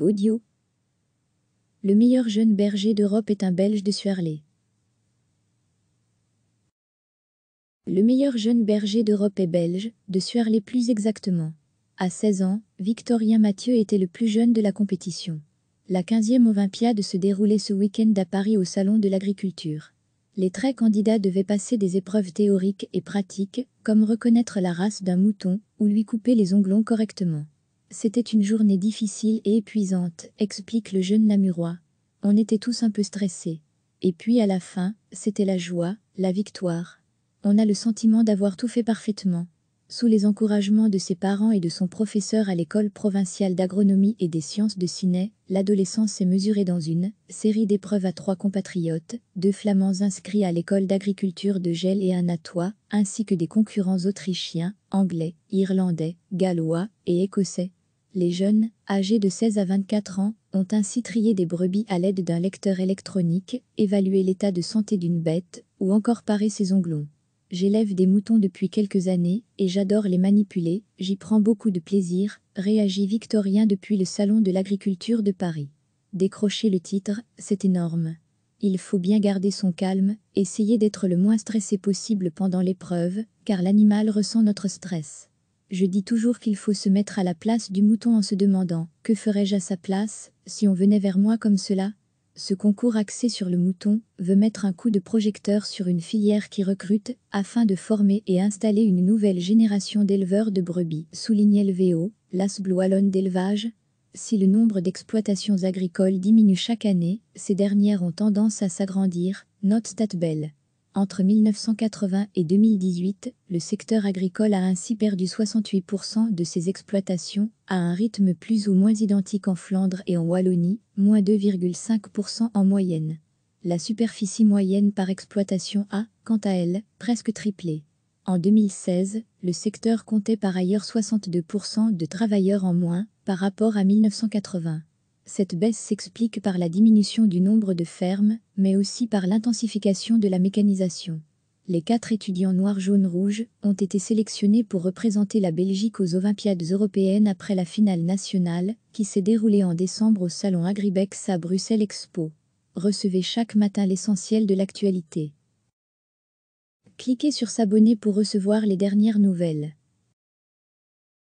Audio. Le meilleur jeune berger d'Europe est un Belge de Suerlé. Le meilleur jeune berger d'Europe est belge, de Suerlé plus exactement. À 16 ans, Victorien Mathieu était le plus jeune de la compétition. La 15e Olympiade se déroulait ce week-end à Paris au Salon de l'Agriculture. Les 13 candidats devaient passer des épreuves théoriques et pratiques, comme reconnaître la race d'un mouton ou lui couper les onglons correctement. C'était une journée difficile et épuisante, explique le jeune Namurois. On était tous un peu stressés. Et puis à la fin, c'était la joie, la victoire. On a le sentiment d'avoir tout fait parfaitement. Sous les encouragements de ses parents et de son professeur à l'école provinciale d'agronomie et des sciences de ciné, l'adolescence est mesurée dans une série d'épreuves à trois compatriotes, deux flamands inscrits à l'école d'agriculture de Gel et un Natois, ainsi que des concurrents autrichiens, anglais, irlandais, gallois et écossais. Les jeunes, âgés de 16 à 24 ans, ont ainsi trié des brebis à l'aide d'un lecteur électronique, évalué l'état de santé d'une bête, ou encore paré ses onglons. J'élève des moutons depuis quelques années et j'adore les manipuler, j'y prends beaucoup de plaisir, réagit Victorien depuis le Salon de l'agriculture de Paris. Décrocher le titre, c'est énorme. Il faut bien garder son calme, essayer d'être le moins stressé possible pendant l'épreuve, car l'animal ressent notre stress je dis toujours qu'il faut se mettre à la place du mouton en se demandant « Que ferais-je à sa place si on venait vers moi comme cela ?» Ce concours axé sur le mouton veut mettre un coup de projecteur sur une filière qui recrute afin de former et installer une nouvelle génération d'éleveurs de brebis, souligne LVO, l'Asble wallonne d'élevage. Si le nombre d'exploitations agricoles diminue chaque année, ces dernières ont tendance à s'agrandir, note Statbel. Entre 1980 et 2018, le secteur agricole a ainsi perdu 68% de ses exploitations, à un rythme plus ou moins identique en Flandre et en Wallonie, moins 2,5% en moyenne. La superficie moyenne par exploitation a, quant à elle, presque triplé. En 2016, le secteur comptait par ailleurs 62% de travailleurs en moins par rapport à 1980. Cette baisse s'explique par la diminution du nombre de fermes, mais aussi par l'intensification de la mécanisation. Les quatre étudiants noirs jaune rouge ont été sélectionnés pour représenter la Belgique aux Olympiades européennes après la finale nationale, qui s'est déroulée en décembre au salon Agribex à Bruxelles Expo. Recevez chaque matin l'essentiel de l'actualité. Cliquez sur s'abonner pour recevoir les dernières nouvelles.